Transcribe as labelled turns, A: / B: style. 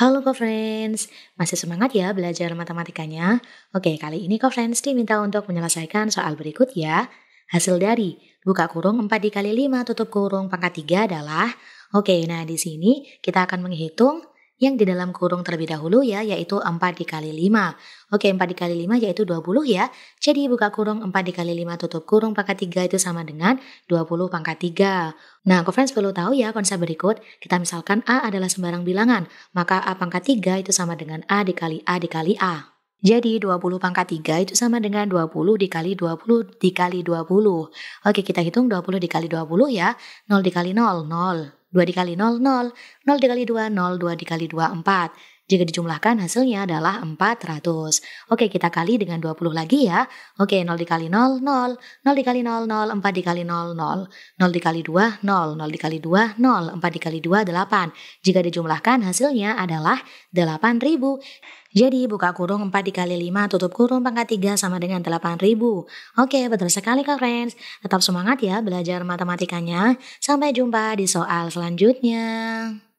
A: Halo co-friends, masih semangat ya belajar matematikanya? Oke, kali ini co-friends diminta untuk menyelesaikan soal berikut ya. Hasil dari buka kurung 4 dikali 5 tutup kurung pangkat 3 adalah Oke, nah di sini kita akan menghitung yang di dalam kurung terlebih dahulu ya, yaitu 4 dikali 5. Oke, 4 dikali 5 yaitu 20 ya. Jadi buka kurung 4 dikali 5 tutup kurung pangkat 3 itu sama dengan 20 pangkat 3. Nah, friends perlu tahu ya konsep berikut. Kita misalkan A adalah sembarang bilangan, maka A pangkat 3 itu sama dengan A dikali A dikali A. Jadi 20 pangkat 3 itu sama dengan 20 dikali 20 dikali 20. Oke, kita hitung 20 dikali 20 ya. 0 dikali 0, 0. 2 dikali 0, 0, 0 dikali 2, 0, 2 dikali 2, 4. Jika dijumlahkan hasilnya adalah 400. Oke, kita kali dengan 20 lagi ya. Oke, 0 dikali 0, 0. 0 dikali 0, 0. 4 dikali 0, 0. 0 dikali 2, 0. 0 dikali 2, 0. 4 dikali 2, 8. Jika dijumlahkan hasilnya adalah 8000. Jadi buka kurung 4 dikali 5 tutup kurung pangkat 3 sama dengan 8000. Oke, betul sekali Kak Friends. Tetap semangat ya belajar matematikanya. Sampai jumpa di soal selanjutnya.